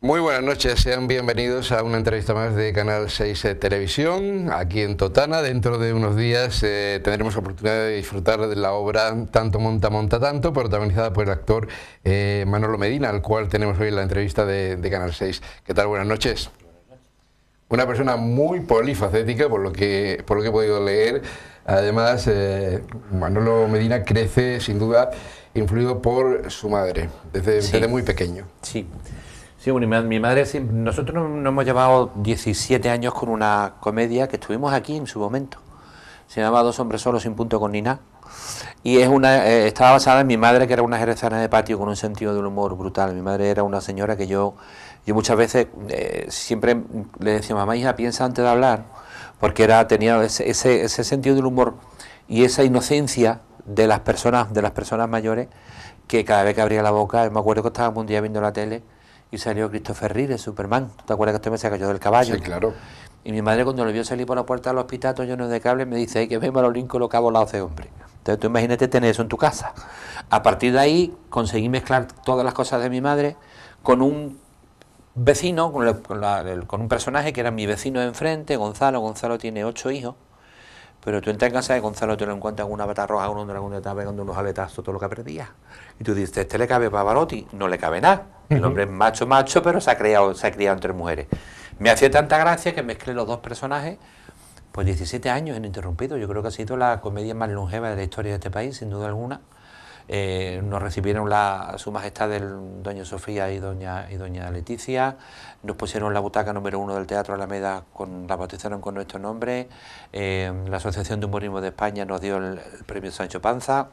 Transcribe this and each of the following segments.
Muy buenas noches, sean bienvenidos a una entrevista más de Canal 6 eh, Televisión, aquí en Totana. Dentro de unos días eh, tendremos oportunidad de disfrutar de la obra Tanto Monta Monta Tanto, protagonizada por el actor eh, Manolo Medina, al cual tenemos hoy la entrevista de, de Canal 6. ¿Qué tal? Buenas noches una persona muy polifacética, por lo que, por lo que he podido leer. Además, eh, Manolo Medina crece sin duda influido por su madre, desde, muy pequeño. Sí. Sí, bueno, mi, madre, nosotros nos hemos llevado 17 años con una comedia que estuvimos aquí en su momento. Se llamaba Dos hombres solos sin punto con Nina. Y es una, eh, estaba basada en mi madre, que era una jerezana de patio con un sentido del humor brutal. Mi madre era una señora que yo yo muchas veces eh, siempre le decía, mamá, hija, piensa antes de hablar, porque era, tenía ese, ese, sentido del humor y esa inocencia de las personas, de las personas mayores, que cada vez que abría la boca, me acuerdo que estábamos un día viendo la tele y salió Christopher Reeve, Superman, ¿te acuerdas que este me se cayó del caballo? Sí, claro. Y mi madre cuando lo vio salir por la puerta del hospital, todo lleno de cables, me dice, hay que el Manolín lo que ha volado ese hombre. Entonces tú imagínate tener eso en tu casa. A partir de ahí conseguí mezclar todas las cosas de mi madre con un vecino, con, un personaje que era mi vecino de enfrente, Gonzalo, Gonzalo tiene ocho hijos, pero tú entras en casa de Gonzalo, te lo encuentras con una bata roja, con de dragón, que está pegando unos aletazos, todo lo que perdía. Y tú dices, este le cabe Pavarotti, no le cabe nada. El hombre es macho, macho, pero se ha, criado, se ha criado entre mujeres. Me hacía tanta gracia que mezclé los dos personajes, pues 17 años Interrumpido, yo creo que ha sido la comedia más longeva de la historia de este país, sin duda alguna. Eh, nos recibieron la, su majestad del, doña Sofía y doña, y doña Leticia, nos pusieron la butaca número uno del Teatro Alameda, con, la bautizaron con nuestro nombre, eh, la Asociación de Humorismo de España nos dio el, premio Sancho Panza.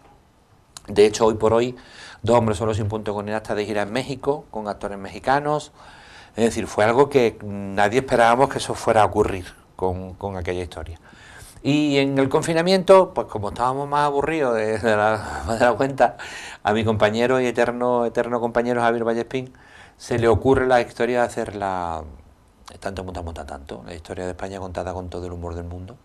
De hecho, hoy por hoy, Dos Hombres solo sin Punto con acta de gira en México, con actores mexicanos. Es decir, fue algo que nadie esperábamos que eso fuera a ocurrir con aquella historia. Y en el confinamiento, pues como estábamos más aburridos de, la, cuenta, a mi compañero y eterno, eterno compañero Javier Vallespín se le ocurre la historia de hacer la... Tanto monta, monta, tanto, la historia de España contada con todo el humor del mundo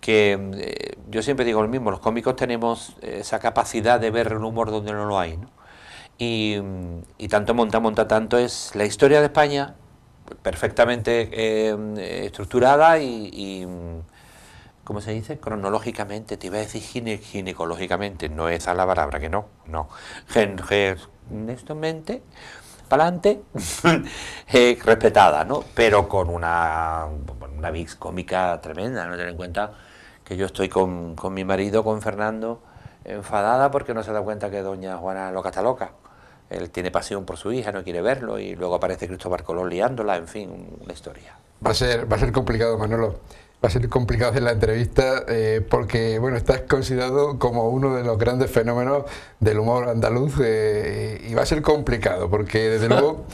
que eh, yo siempre digo lo mismo, los cómicos tenemos esa capacidad de ver el humor donde no lo hay. ¿no? Y, tanto monta, monta, tanto es la historia de España perfectamente eh, estructurada y, Cómo se dice, cronológicamente, te iba a decir ginecológicamente, no es a la palabra que no, no. Honestamente, para adelante, eh, respetada, ¿no? Pero con una, una cómica tremenda, no tener en cuenta que yo estoy con, con mi marido, con Fernando, enfadada porque no se da cuenta que doña Juana loca está loca. Él tiene pasión por su hija, no quiere verlo y luego aparece Cristóbal Colón liándola, en fin, una historia. Va a ser, va a ser complicado, Manolo va a ser complicado hacer la entrevista eh, porque bueno estás considerado como uno de los grandes fenómenos del humor andaluz eh, y va a ser complicado porque desde luego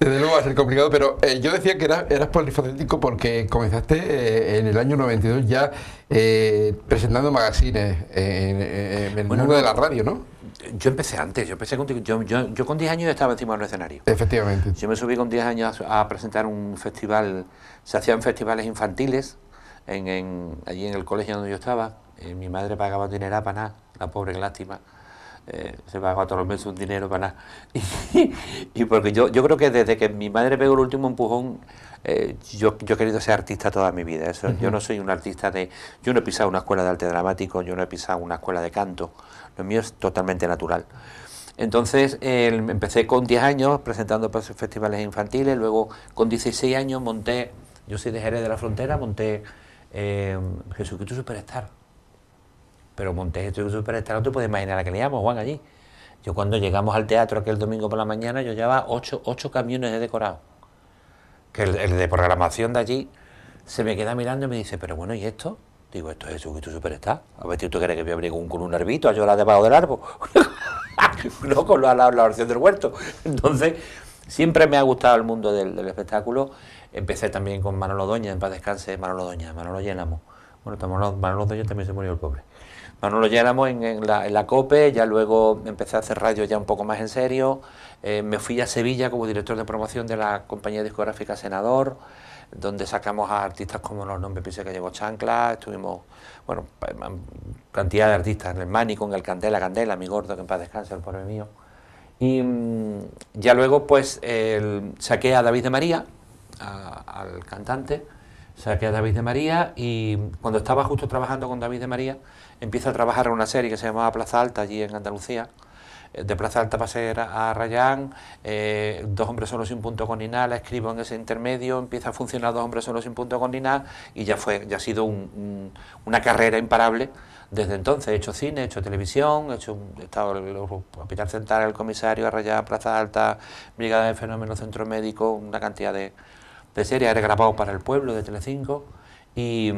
desde luego va a ser complicado pero eh, yo decía que eras, eras polifacético porque comenzaste en el año 92 ya presentando magazines en, el mundo de la radio ¿no? Yo empecé antes, yo empecé con, yo, con 10 años ya estaba encima de un escenario. Efectivamente. Yo me subí con 10 años a presentar un festival, se hacían festivales infantiles, allí en el colegio donde yo estaba, eh, mi madre pagaba dinero para nada, la pobre, lástima. Eh, se pagaba todos los meses un dinero para nada. Y, porque yo, yo creo que desde que mi madre pegó el último empujón, eh, yo, he querido ser artista toda mi vida. Eso, Yo no soy un artista de. Yo no he pisado una escuela de arte dramático, yo no he pisado una escuela de canto. Lo mío es totalmente natural. Entonces empecé con 10 años presentando festivales infantiles, luego con 16 años monté. Yo soy de Jerez de la Frontera, monté eh, Jesucristo Superestar... Pero monté Jesucristo Superestar, no te puedes imaginar la que le llamo, Juan, allí. Yo cuando llegamos al teatro aquel domingo por la mañana, yo llevaba ocho, camiones de decorado. Que el, de programación de allí se me queda mirando y me dice, pero bueno, ¿y esto? Digo, esto es Jesucristo Superestar... A ver, ¿tú crees que voy a con, un arbito a llorar debajo del árbol? no, con la, la, la oración del huerto. Entonces, siempre me ha gustado el mundo del espectáculo Empecé también con Manolo Doña, en paz descanse, Manolo Doña, Manolo Llénamo. Bueno, Manolo, Manolo Doña también se murió el pobre. Manolo Llénamo en, la, COPE, ya luego empecé a hacer radio ya un poco más en serio. Eh, me fui a Sevilla como director de promoción de la compañía discográfica Senador donde sacamos a artistas como los nombres, pensé que llevo Chancla, estuvimos, bueno, cantidad de artistas, en el Manico, en el Candela, Candela, mi gordo, que en paz descanse, el pobre mío. Y mm, ya luego, pues, saqué a David de María, al cantante, saqué a David de María y cuando estaba justo trabajando con David de María, empiezo a trabajar en una serie que se llamaba Plaza Alta allí en Andalucía. Eh, de Plaza Alta pasé a Rayán, eh, Dos Hombres solo sin Punto con Nina, la escribo en ese intermedio, empieza a funcionar Dos Hombres solo sin Punto con Nina y ya, fue, ya ha sido una carrera imparable desde entonces he hecho cine, he hecho televisión, he, hecho, estado en el Hospital Central, el comisario, Rayán, Plaza Alta, Brigada de fenómeno Centro Médico, una cantidad de, de serie, he grabado para el pueblo de Telecinco y,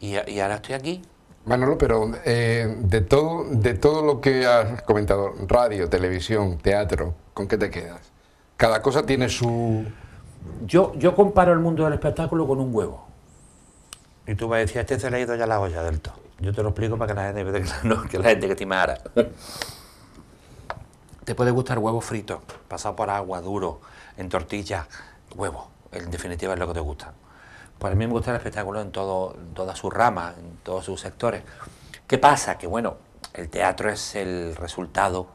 y, ahora estoy aquí. Manolo, pero eh, de, todo, de todo lo que has comentado, radio, televisión, teatro, ¿con qué te quedas? Cada cosa tiene su... Yo, yo comparo el mundo del espectáculo con un huevo. Y tú me decías, este se le ha ido ya la olla del todo. Yo te lo explico para que la gente, que, la gente que te mara. te puede gustar huevo frito, pasado por agua, duro, en tortilla huevo en definitiva es lo que te gusta. Pues a mí me gusta el espectáculo en, todo, su todas sus ramas, en todos sus sectores. ¿Qué pasa? Que bueno, el teatro es el resultado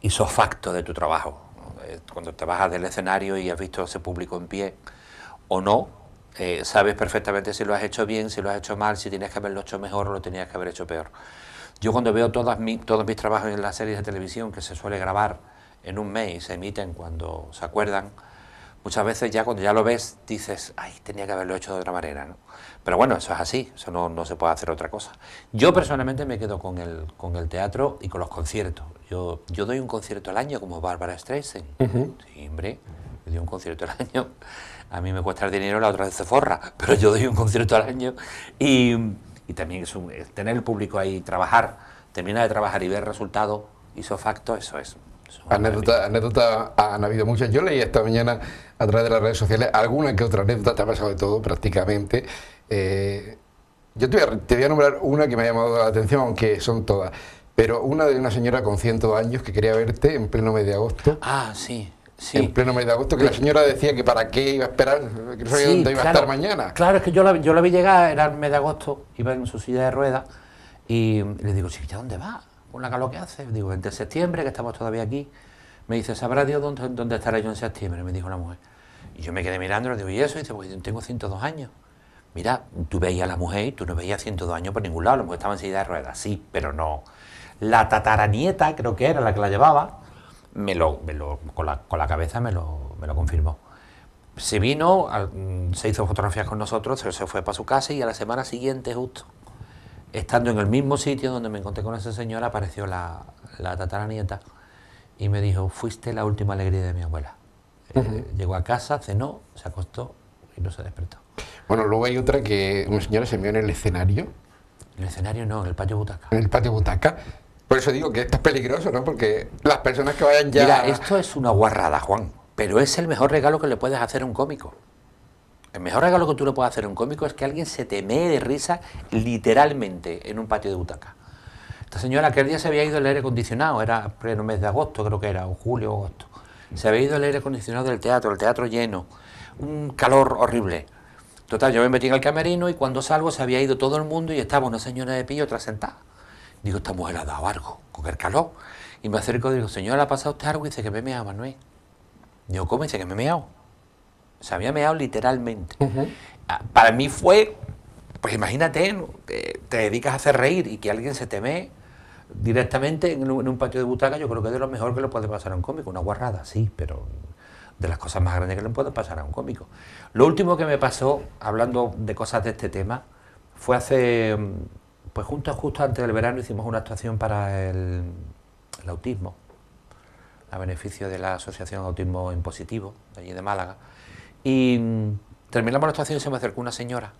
isofacto de tu trabajo. Eh, cuando te bajas del escenario y has visto ese público en pie o no, eh, sabes perfectamente si lo has hecho bien, si lo has hecho mal, si tienes que haberlo hecho mejor o lo tenías que haber hecho peor. Yo cuando veo todas todos mis trabajos en las series de televisión que se suele grabar en un mes y se emiten cuando se acuerdan, muchas veces ya cuando ya lo ves dices, ay, tenía que haberlo hecho de otra manera. ¿no? Pero bueno, eso es así, eso no, se puede hacer otra cosa. Yo personalmente me quedo con el, con el teatro y con los conciertos. Yo, yo doy un concierto al año como Bárbara Streisand. hombre, yo doy un concierto al año. A mí me cuesta el dinero, la otra vez se forra, pero yo doy un concierto al año. Y, también es tener el público ahí, trabajar, terminar de trabajar y ver resultados, hizo facto, eso es Anécdota, anécdota han habido muchas. Yo leí esta mañana a través de las redes sociales alguna que otra anécdota, te ha pasado de todo prácticamente. Eh, yo te voy, a, nombrar una que me ha llamado la atención, aunque son todas. Pero una de una señora con 100 años que quería verte en pleno mes de agosto. Ah, sí. Sí. En pleno mes de agosto, que la señora decía que para qué iba a esperar, que no sabía dónde iba a estar mañana. Claro, es que yo la, yo la vi llegar, era el mes de agosto, iba en su silla de ruedas, y le digo, sí, ¿ya dónde va? con la que hace. Digo, entre septiembre, que estamos todavía aquí. Me dice, ¿sabrá Dios dónde, estaré yo en septiembre? Me dijo la mujer. Y yo me quedé mirando, le digo, ¿y eso? Y dice, pues yo tengo 102 años. Mira, tú veías a la mujer y tú no veías 102 años por ningún lado. La mujer estaba en de ruedas, sí, pero no. La tataranieta, creo que era la que la llevaba, me lo, con, la, cabeza me lo, me lo confirmó. Se vino, mm, se hizo fotografías con nosotros, se fue para su casa y a la semana siguiente justo estando en el mismo sitio donde me encontré con esa señora, apareció la, la tataranieta y me dijo, fuiste la última alegría de mi abuela. Eh, llegó a casa, cenó, se acostó y no se despertó. Bueno, luego hay otra que una señora se vio en el escenario. En el escenario no, en el patio butaca. En el patio butaca. Por eso digo que esto es peligroso, ¿no? Porque las personas que vayan ya... Mira, esto es una guarrada, Juan, pero es el mejor regalo que le puedes hacer a un cómico. El mejor regalo que tú le puedes hacer a un cómico es que alguien se te de risa literalmente en un patio de butaca. Esta señora aquel día se había ido al aire acondicionado, era pleno mes de agosto creo que era, o julio o agosto. Se había ido al aire acondicionado del teatro, el teatro lleno, un calor horrible. Total, yo me metí en el camerino y cuando salgo se había ido todo el mundo y estaba una señora de pillo, otra sentada. Digo, esta mujer ha dado algo, con el calor. Y me acerco y digo, señora, ¿ha pasado usted algo? Y dice que me he Manuel. yo ¿cómo? Y dice que me ha se había meado literalmente. Ah, para mí fue, pues imagínate, te, dedicas a hacer reír y que alguien se te directamente en un, patio de butaca, yo creo que es de lo mejor que le puede pasar a un cómico, una guarrada, sí, pero de las cosas más grandes que le puede pasar a un cómico. Lo último que me pasó, hablando de cosas de este tema, fue hace, pues juntos justo antes del verano hicimos una actuación para el, autismo, a beneficio de la Asociación Autismo en Positivo, de allí de Málaga, y terminamos la actuación y se me acercó una señora,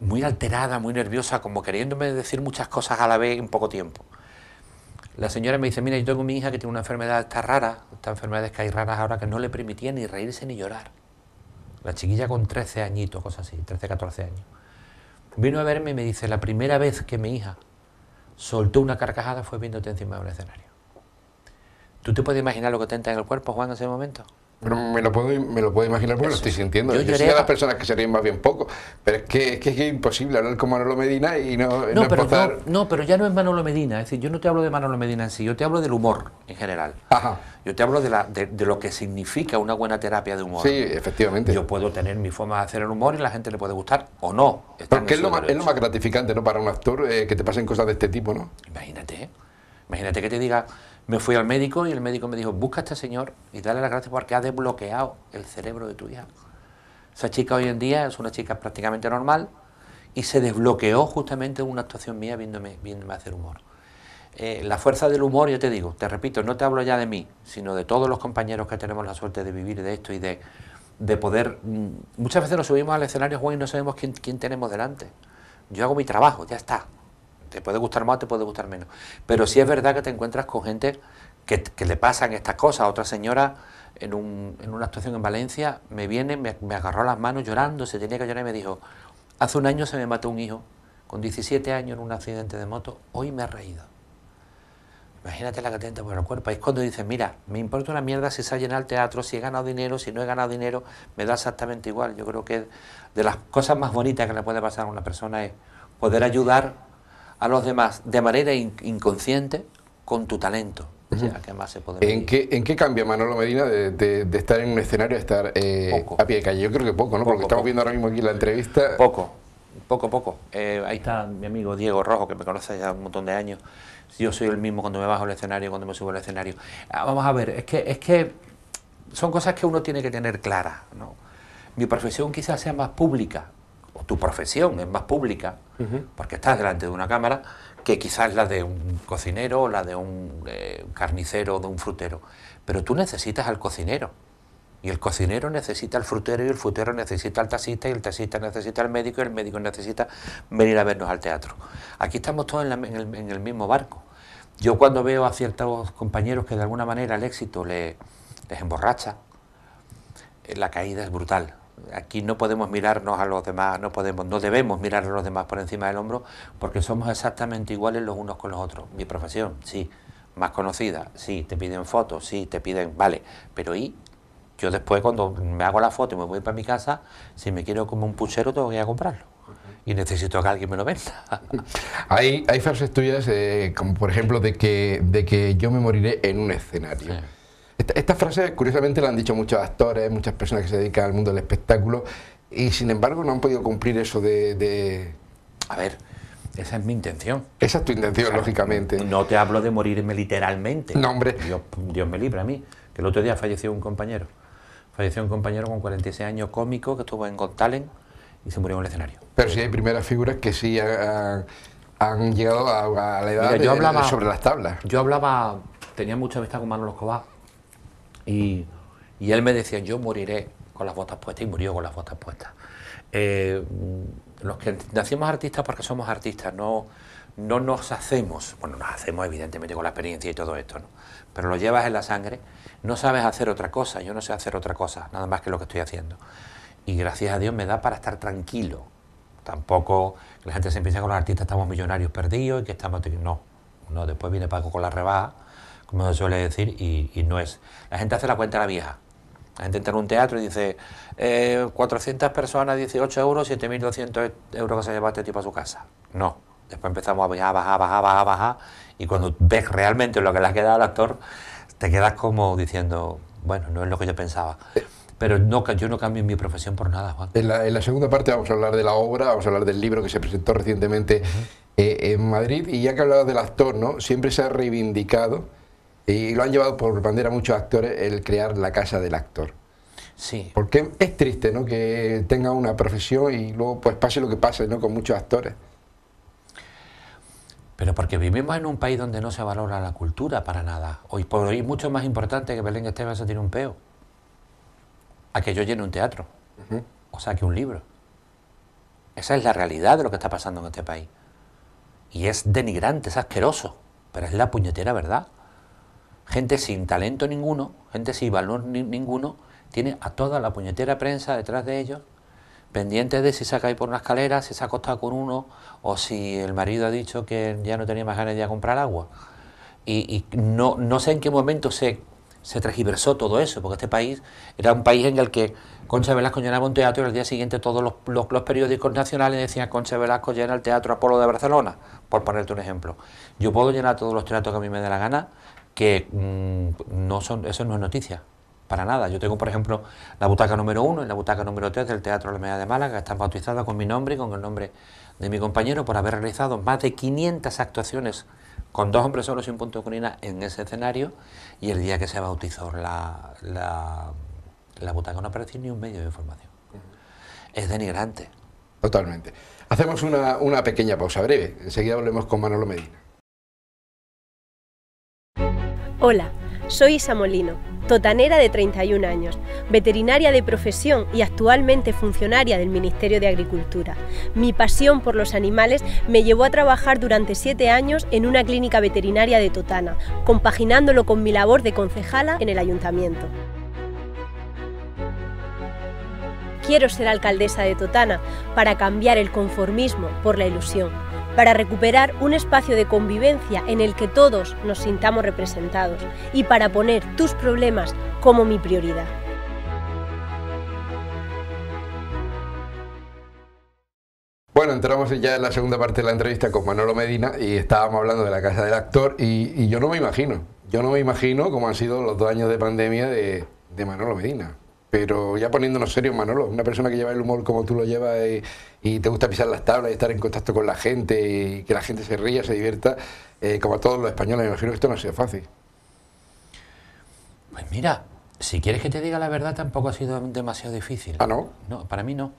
muy alterada, muy nerviosa, como queriéndome decir muchas cosas a la vez en poco tiempo. La señora me dice, mira, yo tengo mi hija que tiene una enfermedad tan rara, enfermedad es que hay raras ahora que no le permitía ni reírse ni llorar. La chiquilla con 13 añitos, cosas así, 13, 14 años. Vino a verme y me dice, la primera vez que mi hija soltó una carcajada fue viéndote encima de un escenario. ¿Tú te puedes imaginar lo que te entra en el cuerpo, Juan, en ese momento? Pero me lo puedo, imaginar porque lo estoy sintiendo. Yo, sé que las personas que serían más bien poco. Pero es que, es imposible hablar con Manolo Medina y no, no, no pero no, pero ya no es Manolo Medina. Es decir, yo no te hablo de Manolo Medina en sí, yo te hablo del humor en general. Ajá. Yo te hablo de, la, de, lo que significa una buena terapia de humor. Sí, efectivamente. Yo puedo tener mi forma de hacer el humor y la gente le puede gustar o no. Porque es lo, más, gratificante, ¿no? Para un actor eh, que te pasen cosas de este tipo, ¿no? Imagínate, imagínate que te diga me fui al médico y el médico me dijo, busca a este señor y dale las gracias porque ha desbloqueado el cerebro de tu hija. Esa chica hoy en día es una chica prácticamente normal y se desbloqueó justamente una actuación mía viéndome, hacer humor. Eh, la fuerza del humor, yo te digo, te repito, no te hablo ya de mí, sino de todos los compañeros que tenemos la suerte de vivir de esto y de, poder... Mm, muchas veces nos subimos al escenario, y no sabemos quién tenemos delante. Yo hago mi trabajo, ya está. Te puede gustar más, te puede gustar menos. Pero si es verdad que te encuentras con gente que, le pasan estas cosas. Otra señora en, un, en, una actuación en Valencia me viene, me, agarró las manos llorando, se tenía que llorar y me dijo, hace un año se me mató un hijo, con 17 años en un accidente de moto, hoy me ha reído. Imagínate la que te entra por el cuerpo. Es cuando dices, mira, me importa una mierda si se ha llenado el teatro, si he ganado dinero, si no he ganado dinero, me da exactamente igual. Yo creo que de las cosas más bonitas que le puede pasar a una persona es poder ayudar a los demás de manera inconsciente con tu talento. más se puede ¿En, qué, ¿En qué cambia Manolo Medina de, de, estar en un escenario a estar eh, a pie de calle? Yo creo que poco, ¿no? Porque estamos viendo ahora mismo aquí la entrevista. Poco, poco, poco. Eh, ahí está mi amigo Diego Rojo, que me conoce ya un montón de años. Yo soy el mismo cuando me bajo al escenario, cuando me subo al escenario. Ah, vamos a ver, es que, es que son cosas que uno tiene que tener claras. ¿no? Mi profesión quizás sea más pública, o tu profesión es más pública, porque estás delante de una cámara, que quizás la de un cocinero o la de un eh, carnicero o de un frutero. Pero tú necesitas al cocinero. Y el cocinero necesita al frutero y el frutero necesita al taxista y el taxista necesita al médico y el médico necesita venir a vernos al teatro. Aquí estamos todos en, el, mismo barco. Yo cuando veo a ciertos compañeros que de alguna manera el éxito les emborracha, eh, la caída es brutal aquí no podemos mirarnos a los demás, no podemos, no debemos mirar a los demás por encima del hombro, porque somos exactamente iguales los unos con los otros. Mi profesión, sí, más conocida, sí, te piden fotos, sí, te piden, vale, pero ¿y? Yo después cuando me hago la foto y me voy para mi casa, si me quiero como un puchero tengo que ir a comprarlo y necesito que alguien me lo venda. hay, hay frases tuyas, eh, como por ejemplo de que, de que yo me moriré en un escenario. Esta, frase, curiosamente, la han dicho muchos actores, muchas personas que se dedican al mundo del espectáculo, y sin embargo no han podido cumplir eso de. A ver. Esa es mi intención. Esa es tu intención, lógicamente. No te hablo de morirme literalmente. No, hombre. Dios, me libre a mí. Que el otro día falleció un compañero. Falleció un compañero con 46 años cómico que estuvo en Gontalen y se murió en el escenario. Pero sí hay primeras figuras que sí han, llegado a, la edad yo hablaba, sobre las tablas. Yo hablaba, tenía mucha amistad con Manolo Escobar y, él me decía, yo moriré con las botas puestas y murió con las botas puestas. Eh, los que nacimos artistas porque somos artistas, no, nos hacemos, bueno, nos hacemos evidentemente con la experiencia y todo esto, pero lo llevas en la sangre, no sabes hacer otra cosa, yo no sé hacer otra cosa, nada más que lo que estoy haciendo. Y gracias a Dios me da para estar tranquilo. Tampoco la gente se empieza con los artistas, estamos millonarios perdidos y que estamos... No, no, después viene Paco con la rebaja como se suele decir, y, no es. La gente hace la cuenta a la vieja. La gente entra en un teatro y dice, 400 eh, personas, 18 euros, 7.200 euros que se lleva este tipo a su casa. No. Después empezamos a bajar, bajar, bajar, bajar, bajar, y cuando ves realmente lo que le ha quedado al actor, te quedas como diciendo, bueno, no es lo que yo pensaba. Pero no, yo no cambio mi profesión por nada, En la, segunda parte vamos a hablar de la obra, vamos a hablar del libro que se presentó recientemente eh, en Madrid. Y ya que hablabas del actor, ¿no? Siempre se ha reivindicado y lo han llevado por bandera muchos actores el crear la casa del actor. Sí. Porque es triste, ¿no? Que tenga una profesión y luego pues pase lo que pase, ¿no? Con muchos actores. Pero porque vivimos en un país donde no se valora la cultura para nada. Hoy por hoy mucho más importante que Belén Esteban se tiene un peo. A que yo llene un teatro. O saque un libro. Esa es la realidad de lo que está pasando en este país. Y es denigrante, es asqueroso. Pero es la puñetera verdad gente sin talento ninguno, gente sin valor ninguno, tiene a toda la puñetera prensa detrás de ellos, ...pendiente de si se ha caído por una escalera, si se ha acostado con uno, o si el marido ha dicho que ya no tenía más ganas de comprar agua. Y, no, sé en qué momento se se transgiversó todo eso, porque este país era un país en el que Concha Velasco llenaba un teatro y al día siguiente todos los, periódicos nacionales decían Concha Velasco llena el Teatro Apolo de Barcelona, por ponerte un ejemplo. Yo puedo llenar todos los teatros que a mí me dé la gana, que mm, no son, eso no es noticia, para nada. Yo tengo, por ejemplo, la butaca número uno y la butaca número tres del Teatro Alameda de Málaga, que están bautizadas con mi nombre y con el nombre de mi compañero por haber realizado más de 500 actuaciones con dos hombres solos y un punto de conina en ese escenario y el día que se bautizó la, la, butaca no apareció ni un medio de información. Es denigrante. Totalmente. Hacemos una, una pequeña pausa breve. Enseguida volvemos con Manolo Medina. Hola, soy Isa Molino, totanera de 31 años, veterinaria de profesión y actualmente funcionaria del Ministerio de Agricultura. Mi pasión por los animales me llevó a trabajar durante siete años en una clínica veterinaria de Totana, compaginándolo con mi labor de concejala en el ayuntamiento. Quiero ser alcaldesa de Totana para cambiar el conformismo por la ilusión para recuperar un espacio de convivencia en el que todos nos sintamos representados y para poner tus problemas como mi prioridad. Bueno, entramos ya en la segunda parte de la entrevista con Manolo Medina y estábamos hablando de la casa del actor y, yo no me imagino, yo no me imagino cómo han sido los dos años de pandemia de, Manolo Medina. Pero ya poniéndonos serios, Manolo, una persona que lleva el humor como tú lo llevas... Eh, y te gusta pisar las tablas y estar en contacto con la gente y que la gente se ría, se divierta, eh, como a todos los españoles, me imagino que esto no ha sido fácil. Pues mira, si quieres que te diga la verdad, tampoco ha sido demasiado difícil. ¿Ah, no? No, para mí no.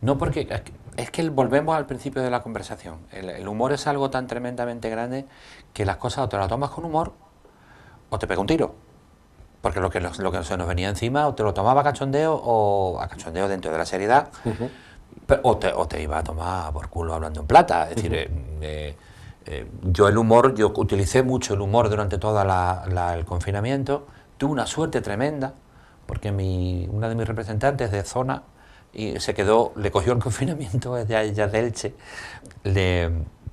No, porque es que volvemos al principio de la conversación. El, humor es algo tan tremendamente grande que las cosas o te las tomas con humor o te pega un tiro. Porque lo que, lo, que se nos venía encima o te lo tomaba cachondeo o a cachondeo dentro de la seriedad o, te, iba a tomar por culo hablando en plata. Es decir, eh, eh, eh, yo el humor, yo utilicé mucho el humor durante todo el confinamiento. Tuve una suerte tremenda, porque mi, una de mis representantes de zona y se quedó, le cogió el confinamiento, ella, delche. de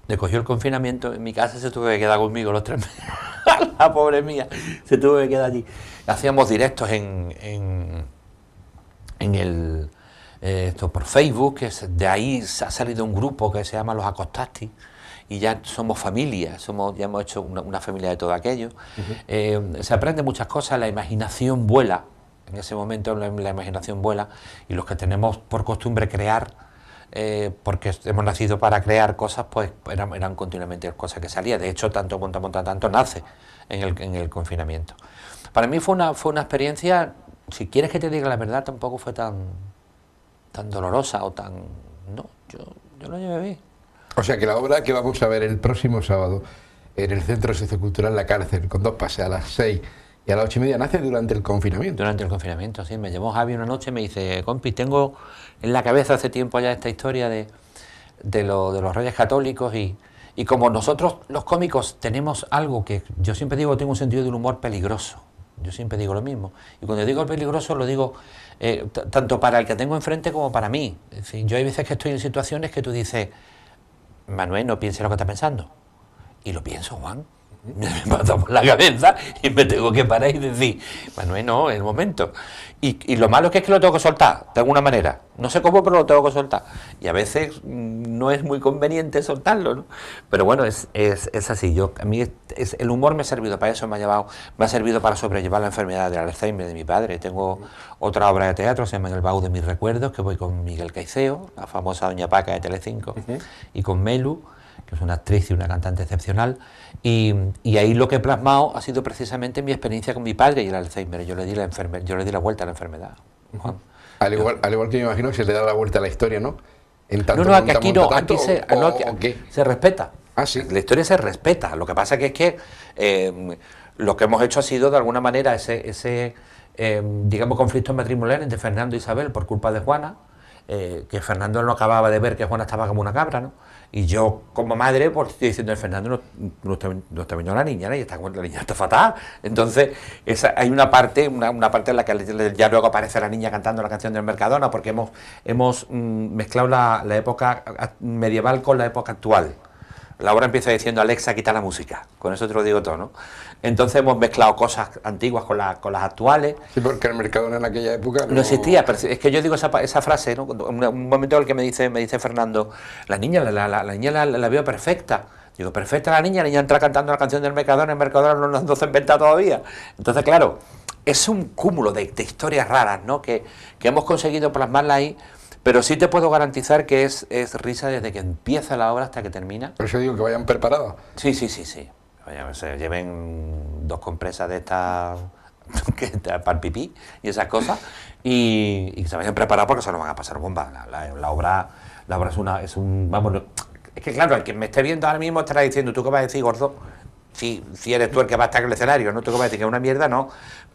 le, cogió el confinamiento, en mi casa se tuvo que quedar conmigo los tres meses, la pobre mía, se tuvo que quedar allí. Hacíamos directos en el eh, esto por Facebook, de ahí ha salido un grupo que se llama Los acostati y ya somos familia, somos, ya hemos hecho una, familia de todo aquello. Eh, se aprende muchas cosas, la imaginación vuela, en ese momento la, imaginación vuela, y los que tenemos por costumbre crear, eh, porque hemos nacido para crear cosas, pues eran, continuamente cosas que salían. De hecho, tanto Monta Monta Tanto nace en el, confinamiento. Para mí fue una, fue una experiencia, si quieres que te diga la verdad, tampoco fue tan, tan dolorosa o tan... No, yo, yo lo llevé bien. O sea que la obra que vamos a ver el próximo sábado en el Centro Sociocultural La Cárcel, con dos pases a las seis y a las ocho y media, nace durante el confinamiento. Durante el confinamiento, sí. Me llamó Javi una noche y me dice, compi, tengo en la cabeza hace tiempo ya esta historia de, de, lo, de los reyes católicos y, y como nosotros los cómicos tenemos algo que yo siempre digo, tengo un sentido del humor peligroso. Yo siempre digo lo mismo. Y cuando digo peligroso lo digo eh, tanto para el que tengo enfrente como para mí. yo hay veces que estoy en situaciones que tú dices, Manuel, no pienses lo que está pensando. Y lo pienso, Juan. me pasó por la cabeza y me tengo que parar y decir, Manuel, no, es el momento. Y, lo malo que es que lo tengo que soltar, de alguna manera. No sé cómo, pero lo tengo que soltar. Y a veces mm, no es muy conveniente soltarlo, ¿no? Pero bueno, es, así. Yo, a mí es, el humor me ha servido para eso, me ha, llevado, me ha servido para sobrellevar la enfermedad del Alzheimer de mi padre. Tengo otra obra de teatro, se llama El bau de mis Recuerdos, que voy con Miguel Caiceo, la famosa Doña Paca de Telecinco, y con Melu que es una actriz y una cantante excepcional, y, ahí lo que he plasmado ha sido precisamente mi experiencia con mi padre y el Alzheimer. Yo le di la, yo le di la vuelta a la enfermedad. Al igual, al que me imagino que se le da la vuelta a la historia, ¿no? En tanto, no, no, aquí se, respeta. Ah, sí. La historia se respeta. Lo que pasa que es que eh, lo que hemos hecho ha sido, de alguna manera, ese, eh, digamos, conflicto matrimonial entre Fernando e Isabel por culpa de Juana, eh, que Fernando no acababa de ver que Juana estaba como una cabra, ¿no? Y yo, como madre, pues estoy diciendo, Fernando no, está, viendo a la niña, y está, la niña está fatal. Entonces, esa, hay una parte, una, parte en la que ya luego aparece la niña cantando la canción del Mercadona, porque hemos, hemos mm, mezclado la época medieval con la época actual. La obra empieza diciendo, Alexa, quita la música. Con eso te lo digo todo, ¿no? Entonces hemos mezclado cosas antiguas con, las actuales. Sí, porque el Mercadona en aquella época... No, existía, es que yo digo esa, frase, ¿no? Un momento en el que me dice, Fernando, la niña la, la, veo perfecta. Digo, perfecta la niña, la niña entra cantando la canción del Mercadona, el Mercadona no, nos no se todavía. Entonces, claro, es un cúmulo de, historias raras, ¿no? Que, que hemos conseguido plasmarla ahí pero sí te puedo garantizar que es, risa desde que empieza la obra hasta que termina. ...pero yo digo que vayan preparados. Sí, sí, sí, sí. Vayan, lleven dos compresas de estas para el pipí y esas cosas y, que se vayan preparados porque se lo van a pasar bomba. La, obra, la obra es una, es un, vamos, es que claro, el que me esté viendo ahora mismo estará diciendo, ¿tú qué vas a decir, gordo? Si, si eres tú el que va a estar en el escenario, ¿no? ¿Tú qué vas a decir que es una mierda? No.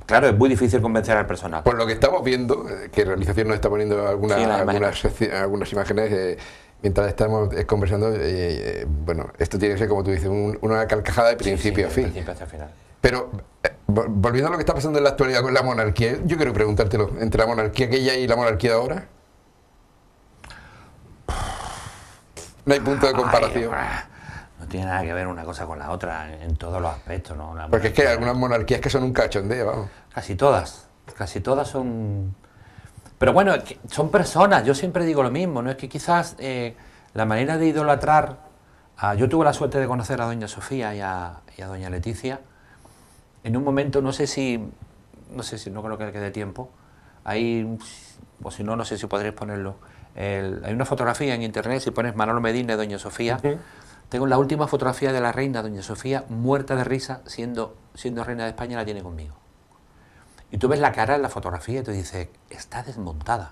Claro, es muy difícil convencer al personal. Por lo que estamos viendo, eh, que realización nos está poniendo algunas, algunas, imágenes, eh, mientras estamos eh, conversando, bueno, esto tiene que ser, como tú dices, una carcajada de principio a fin. Pero volviendo a lo que está pasando en la actualidad con la monarquía, yo quiero preguntártelo, entre la monarquía aquella y la monarquía de ahora. No hay punto de comparación no tiene nada que ver una cosa con la otra en, todos los aspectos. ¿no? Porque es que hay algunas monarquías que son un cachondeo, vamos. Casi todas, casi todas son... Pero bueno, son personas, yo siempre digo lo mismo, ¿no? Es que quizás eh, la manera de idolatrar... yo tuve la suerte de conocer a doña Sofía y a, doña Leticia en un momento, no sé si... No sé si, no creo que quede tiempo. hay o si no, no sé si podréis ponerlo. hay una fotografía en internet, si pones Manolo Medina y Doña Sofía, tengo la última fotografía de la reina, doña Sofía, muerta de risa, siendo, siendo reina de España, la tiene conmigo. Y tú ves la cara en la fotografía y te dices, está desmontada.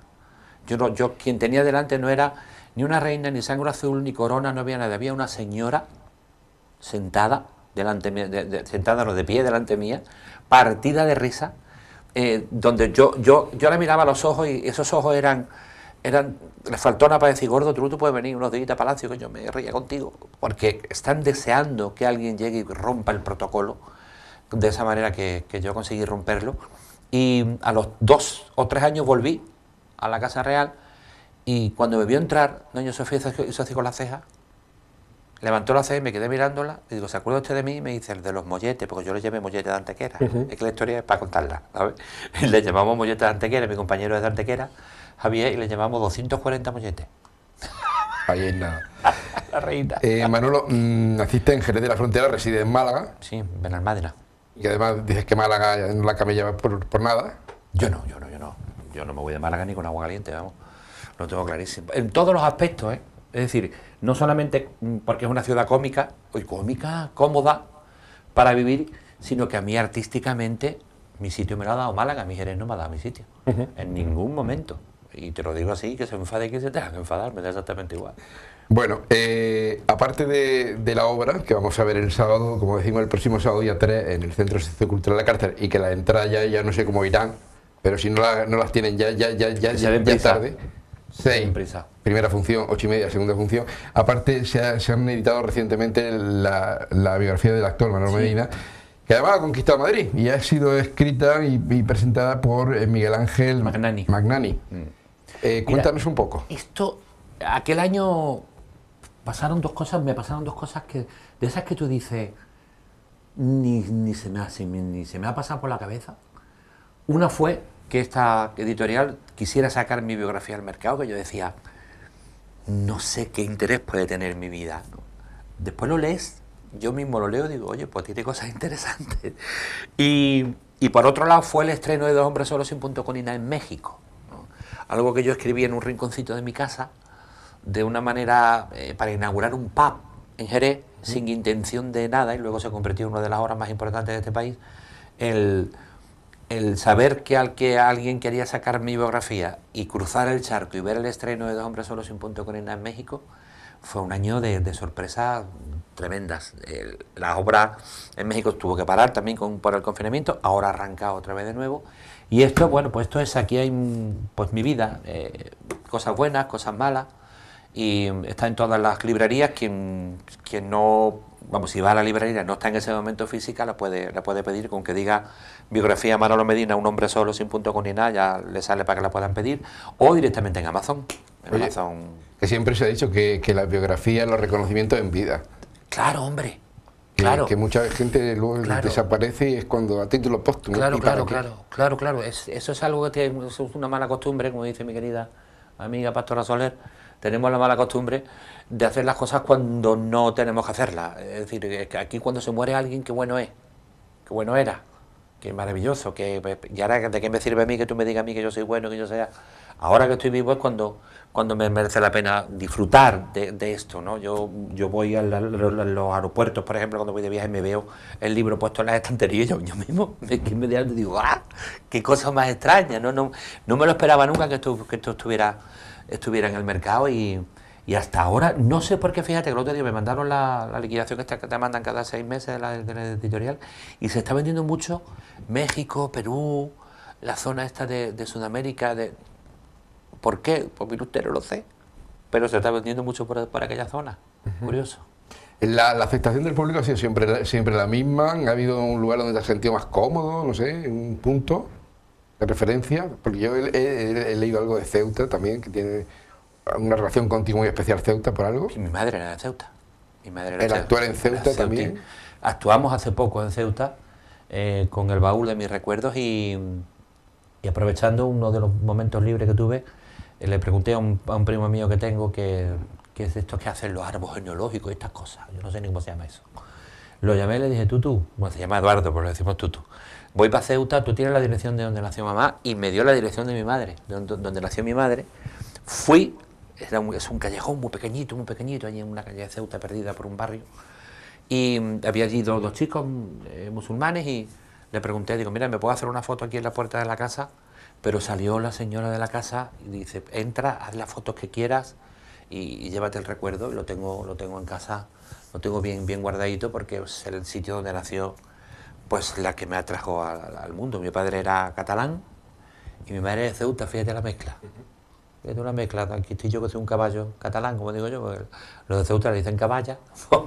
Yo, no, yo quien tenía delante no era ni una reina, ni sangre azul, ni corona, no había nada. Había una señora sentada, delante de, sentada no, de pie delante mía, partida de risa, eh, donde yo, yo, yo la miraba a los ojos y esos ojos eran eran, les faltó una para decir, gordo, tú, tú puedes venir unos días a Palacio, que yo me reía contigo, porque están deseando que alguien llegue y rompa el protocolo, de esa manera que, que yo conseguí romperlo. Y a los dos o tres años volví a la Casa Real y cuando me vio entrar, doña Sofía hizo así con la ceja, levantó la ceja y me quedé mirándola. Y digo, ¿se acuerda usted de mí? Y me dice, el de los molletes, porque yo le llamé molletes de Antequera. Es que la historia es para contarla, ¿sabes? le llamamos molletes de Antequera, mi compañero es de Antequera. Javier y le llamamos 240 molletes. Ahí es la, reina. Eh, Manolo, mm, naciste en Jerez de la Frontera, reside en Málaga. Sí, en Benalmádena. Y además dices que Málaga no la camilla por, nada. Yo no, yo no, yo no. Yo no me voy de Málaga ni con agua caliente, vamos. Lo tengo clarísimo. En todos los aspectos, ¿eh? Es decir, no solamente porque es una ciudad cómica, hoy cómica, cómoda para vivir, sino que a mí artísticamente mi sitio me lo ha dado Málaga, mi Jerez no me ha dado mi sitio. En ningún momento y te lo digo así, que se enfade que se tenga que enfadar, me da exactamente igual. Bueno, eh, aparte de, de, la obra que vamos a ver el sábado, como decimos el próximo sábado día 3 en el Centro Cultural de la Cárcel y que la entrada ya, ya no sé cómo irán, pero si no, la, no las tienen ya, ya, ya, ya, ya, ya tarde. Seis, primera función, ocho y media, segunda función. Aparte, se, han editado recientemente la, la, biografía del actor Manuel Medina, que además ha conquistado Madrid y ha sido escrita y, presentada por eh, Miguel Ángel Magnani. Mm. Eh, cuéntanos un poco. Esto, aquel año pasaron dos cosas, me pasaron dos cosas que, de esas que tú dices, ni, se me ha, ni se me ha pasado por la cabeza. Una fue que esta editorial quisiera sacar mi biografía al mercado, que yo decía, no sé qué interés puede tener mi vida. Después lo lees, yo mismo lo leo y digo, oye, pues tiene cosas interesantes. Y, por otro lado fue el estreno de Dos Hombres Solos sin Punto con Ina en México algo que yo escribí en un rinconcito de mi casa, de una manera eh, para inaugurar un pub en Jerez, sin intención de nada, y luego se convirtió en una de las obras más importantes de este país, el, saber que, al, que alguien quería sacar mi biografía y cruzar el charco y ver el estreno de Dos hombres solos sin punto con en México, fue un año de, sorpresas tremendas. la obra en México tuvo que parar también por el confinamiento, ahora arranca otra vez de nuevo y esto, bueno, pues esto es aquí hay pues mi vida, eh, cosas buenas, cosas malas, y está en todas las librerías, quien, quien no, vamos, si va a la librería, no está en ese momento física, la puede, la puede pedir, con que diga biografía Manolo Medina, un hombre solo, sin punto con ni nada, ya le sale para que la puedan pedir, o directamente en Amazon. Amazon. Que siempre se ha dicho que, que la biografía, los reconocimientos en vida. Claro, hombre que, mucha gente luego desaparece y es cuando a título póstumo. Claro, claro, claro, claro, claro, eso es algo que es una mala costumbre, como dice mi querida amiga Pastora Soler. Tenemos la mala costumbre de hacer las cosas cuando no tenemos que hacerlas. Es decir, que aquí cuando se muere alguien, qué bueno es, qué bueno era, qué maravilloso, que, pues, y ahora de qué me sirve a mí que tú me digas a mí que yo soy bueno, que yo sea... Ahora que estoy vivo es cuando, cuando me merece la pena disfrutar de, esto, ¿no? Yo, yo voy a, los aeropuertos, por ejemplo, cuando voy de viaje me veo el libro puesto en la estantería yo, mismo me, y digo, ¡ah! ¡Qué cosa más extraña! No, no, me lo esperaba nunca que esto, que esto estuviera, estuviera en el mercado y, hasta ahora, no sé por qué, fíjate que otro me mandaron la, liquidación que te, mandan cada seis meses de la, editorial y se está vendiendo mucho México, Perú, la zona esta de, de Sudamérica, de, ¿Por qué? Pues usted, no lo sé. Pero se está vendiendo mucho por, para aquella zona. Curioso. La, aceptación del público ha sido siempre, siempre la misma. ¿Ha habido un lugar donde te has sentido más cómodo? No sé, un punto de referencia. Porque yo he, leído algo de Ceuta también, que tiene una relación contigo muy especial Ceuta por algo. mi madre era de Ceuta. Mi madre era el actuar en Ceuta también. Actuamos hace poco en Ceuta eh, con el baúl de mis recuerdos y aprovechando uno de los momentos libres que tuve le pregunté a un, primo mío que tengo que, es esto que hacen los árboles genealógicos y estas cosas. Yo no sé ni cómo se llama eso. Lo llamé y le dije, tú. bueno, se llama Eduardo, pero le decimos Tutu. Voy para Ceuta, tú tienes la dirección de donde nació mamá y me dio la dirección de mi madre, donde, nació mi madre. Fui, era es un callejón muy pequeñito, muy pequeñito, allí en una calle de Ceuta perdida por un barrio. Y había allí dos, chicos eh, musulmanes y le pregunté, digo, mira, ¿me puedo hacer una foto aquí en la puerta de la casa? Pero salió la señora de la casa y dice, entra, haz las fotos que quieras y, llévate el recuerdo. Y lo tengo, lo tengo en casa, lo tengo bien, bien guardadito porque es el sitio donde nació pues la que me atrajo al, mundo. Mi padre era catalán y mi madre es de Ceuta, fíjate la mezcla. Fíjate una mezcla, aquí estoy yo que soy un caballo catalán, como digo yo, porque los de Ceuta le dicen caballa.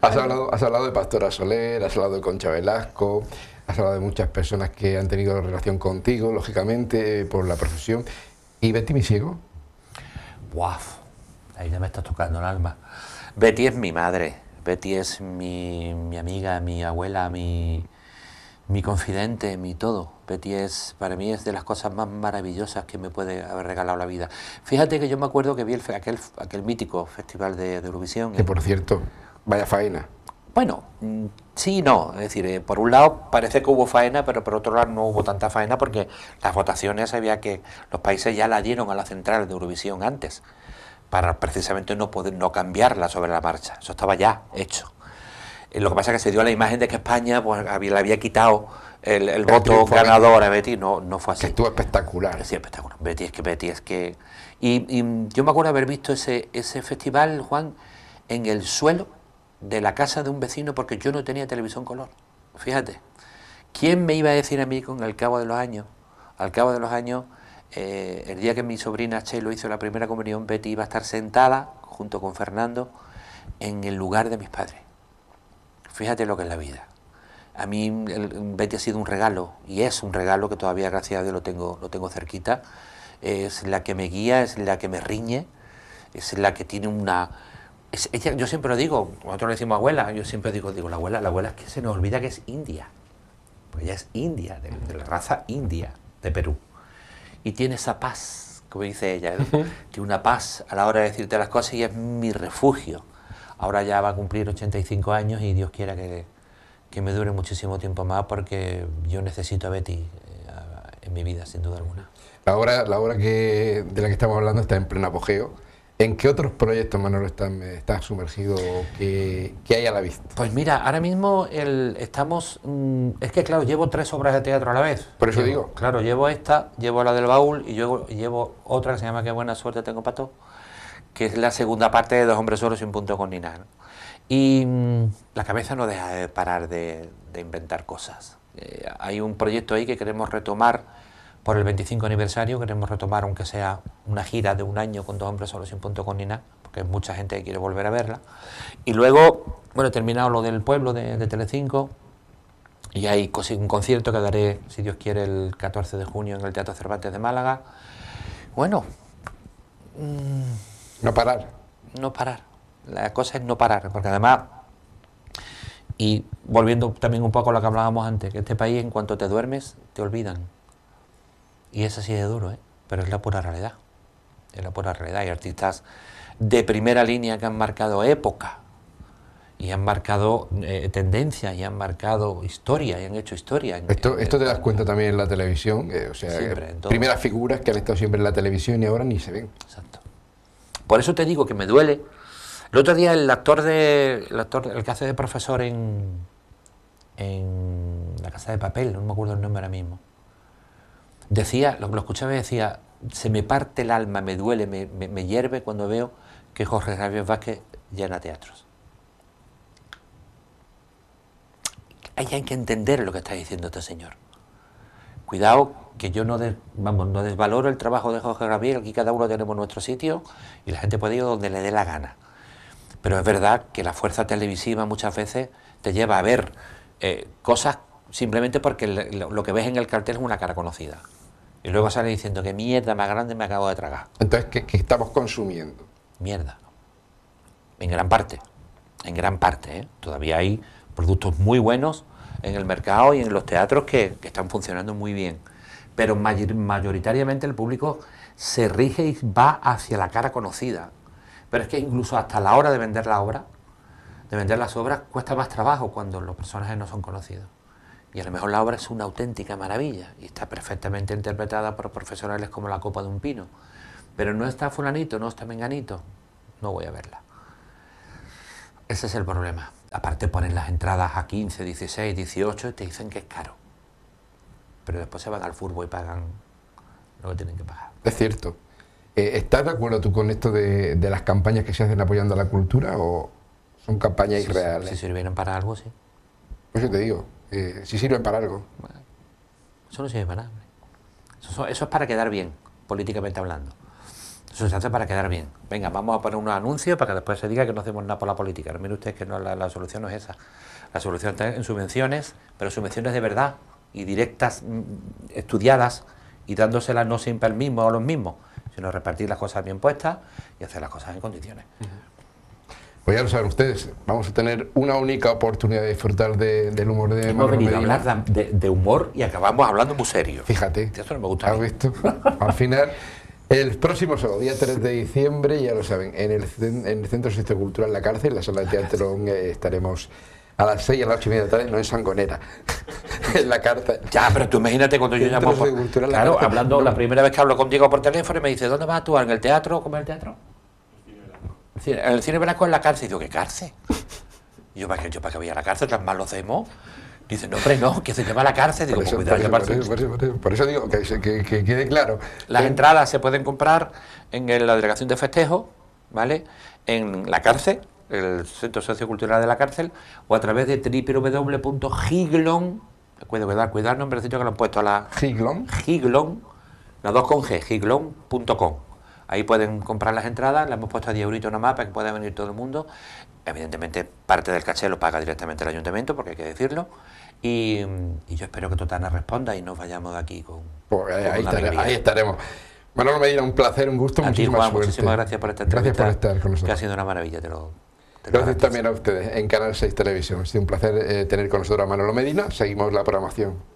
hablado, has hablado de Pastora Soler, has hablado de Concha Velasco, has hablado de muchas personas que han tenido relación contigo, lógicamente, por la profesión. ¿Y Betty mi ciego? ¡Guau! Ahí ya me está tocando el alma. Betty es mi madre, Betty es mi, mi amiga, mi abuela, mi, mi confidente, mi todo. Betty es, para mí es de las cosas más maravillosas que me puede haber regalado la vida. Fíjate que yo me acuerdo que vi el, aquel, aquel mítico festival de, de Eurovisión. Que por cierto, vaya faena. Bueno, mm, sí y no. Es decir, eh, por un lado parece que hubo faena, pero por otro lado no hubo tanta faena porque las votaciones había que. Los países ya la dieron a la central de Eurovisión antes, para precisamente no poder no cambiarla sobre la marcha. Eso estaba ya hecho. Eh, lo que pasa es que se dio la imagen de que España pues, había, le había quitado el, voto ganador a Betty. No, no fue así. Que estuvo espectacular. Sí, espectacular. Betty es que Betty es que. Y, yo me acuerdo haber visto ese, ese festival, Juan, en el suelo de la casa de un vecino porque yo no tenía televisión color. Fíjate, ¿quién me iba a decir a mí con el cabo de los años? Al cabo de los años, eh, el día que mi sobrina Chelo hizo la primera comunión, Betty iba a estar sentada junto con Fernando en el lugar de mis padres. Fíjate lo que es la vida. A mí Betty ha sido un regalo y es un regalo que todavía gracias a Dios lo tengo, lo tengo cerquita. Es la que me guía, es la que me riñe, es la que tiene una, yo siempre lo digo, nosotros le decimos abuela, yo siempre digo, digo, la abuela, la abuela es que se nos olvida que es india, porque ella es india, de, la raza india de Perú, y tiene esa paz, como dice ella, ¿eh? tiene una paz a la hora de decirte las cosas y es mi refugio. Ahora ya va a cumplir 85 años y Dios quiera que, que me dure muchísimo tiempo más porque yo necesito a Betty eh, en mi vida, sin duda alguna. La obra, la hora que, de la que estamos hablando está en pleno apogeo ¿En qué otros proyectos, Manolo, están, sumergido sumergidos que, hay a la vista? Pues mira, ahora mismo el, estamos... Mm, es que, claro, llevo tres obras de teatro a la vez. Por eso digo. Claro, llevo esta, llevo la del baúl y llevo otra que se llama Qué buena suerte tengo, Pato, que es la segunda parte de Dos hombres solos y un punto con Nina. Y mm, la cabeza no deja de parar de, inventar cosas. Eh, hay un proyecto ahí que queremos retomar por el 25 aniversario queremos retomar, aunque sea una gira de un año con dos hombres solo sin punto con Nina, porque hay mucha gente que quiere volver a verla. Y luego, bueno, he terminado lo del pueblo de, Telecinco, y hay un concierto que daré, si Dios quiere, el 14 de junio en el Teatro Cervantes de Málaga. Bueno. Mm, no parar. No parar. La cosa es no parar, porque además, y volviendo también un poco a lo que hablábamos antes, que este país en cuanto te duermes te olvidan. Y es así de duro, ¿eh? pero es la pura realidad. Es la pura realidad. Hay artistas de primera línea que han marcado época y han marcado eh, tendencia y han marcado historia y han hecho historia. Esto, esto te das cuenta también en la televisión, eh, o sea, eh, primeras figuras que han estado siempre en la televisión y ahora ni se ven. Exacto. Por eso te digo que me duele. El otro día el actor de el actor el que hace de profesor en en La Casa de Papel, no me acuerdo el nombre ahora mismo decía, lo, que lo escuchaba me decía, se me parte el alma, me duele, me, hierve cuando veo que Jorge Javier Vázquez llena teatros. Ahí hay que entender lo que está diciendo este señor. Cuidado que yo no, no desvaloro el trabajo de Jorge Gabriel, aquí cada uno tenemos nuestro sitio y la gente puede ir donde le dé la gana. Pero es verdad que la fuerza televisiva muchas veces te lleva a ver eh, cosas simplemente porque lo que ves en el cartel es una cara conocida. Y luego sale diciendo que mierda más grande me acabo de tragar. Entonces, ¿qué, estamos consumiendo? Mierda. En gran parte. En gran parte. ¿eh? Todavía hay productos muy buenos en el mercado y en los teatros que, están funcionando muy bien. Pero mayoritariamente el público se rige y va hacia la cara conocida. Pero es que incluso hasta la hora de vender la obra, de vender las obras, cuesta más trabajo cuando los personajes no son conocidos. Y a lo mejor la obra es una auténtica maravilla y está perfectamente interpretada por profesionales como la copa de un pino. Pero no está fulanito, no está menganito, no voy a verla. Ese es el problema. Aparte ponen las entradas a 15, 16, 18 y te dicen que es caro. Pero después se van al furbo y pagan lo que tienen que pagar. Es cierto. Eh, ¿Estás de acuerdo tú con esto de, las campañas que se hacen apoyando a la cultura o son campañas irreales? si sirvieron para algo, sí. Pues yo te digo, eh, si sirven para algo. Eso no sirve para nada. Eso, es para quedar bien, políticamente hablando. Eso se hace para quedar bien. Venga, vamos a poner unos anuncios para que después se diga que no hacemos nada por la política. No mire usted que la, solución no es esa. La solución está en subvenciones, pero subvenciones de verdad y directas, mm, estudiadas y dándoselas no siempre al mismo o a los mismos, sino repartir las cosas bien puestas y hacer las cosas en condiciones. Pues ya lo saben ustedes, vamos a tener una única oportunidad de disfrutar de, del humor de Hemos venido a hablar de, humor y acabamos hablando muy serio. Fíjate. Eso no me gusta. Al final, el próximo sábado, día 3 de diciembre, ya lo saben, en el, en el Centro Sociocultural Cultural La Cárcel, en la sala de teatro, estaremos a las 6 a las 8 y media de tarde, no en Sangonera, en la carta. Ya, pero tú imagínate cuando yo llamo. Cultural, claro, hablando, la primera vez que hablo con Diego por teléfono y me dice, ¿dónde vas actuar, ¿En el teatro? ¿Cómo es el teatro? El cine Velasco en la cárcel. Y digo, ¿qué cárcel? Y yo, ¿para qué, yo, ¿para qué voy a la cárcel? Tan mal lo hacemos. Dice, no, hombre, no, que se llama la cárcel. Digo, por, eso, digo, que, quede claro. Las entradas se pueden comprar en la delegación de festejo, ¿vale? En la cárcel, el Centro Sociocultural de la Cárcel, o a través de www.giglon, cuidado, cuidado, cuidado el nombrecito que lo han puesto a la... Giglon. Giglon, la dos con G, giglon.com. Ahí pueden comprar las entradas, las hemos puesto a 10 euritos nomás para que pueda venir todo el mundo. Evidentemente parte del caché lo paga directamente el ayuntamiento, porque hay que decirlo. Y, yo espero que Totana responda y nos vayamos de aquí con... Pues ahí, ahí, estaremos, Manolo Medina, un placer, un gusto, muchísimas, gracias por estar Gracias por estar con nosotros. Que ha sido una maravilla, te lo... Gracias también a ustedes en Canal 6 Televisión. Ha sido un placer eh, tener con nosotros a Manolo Medina. Seguimos la programación.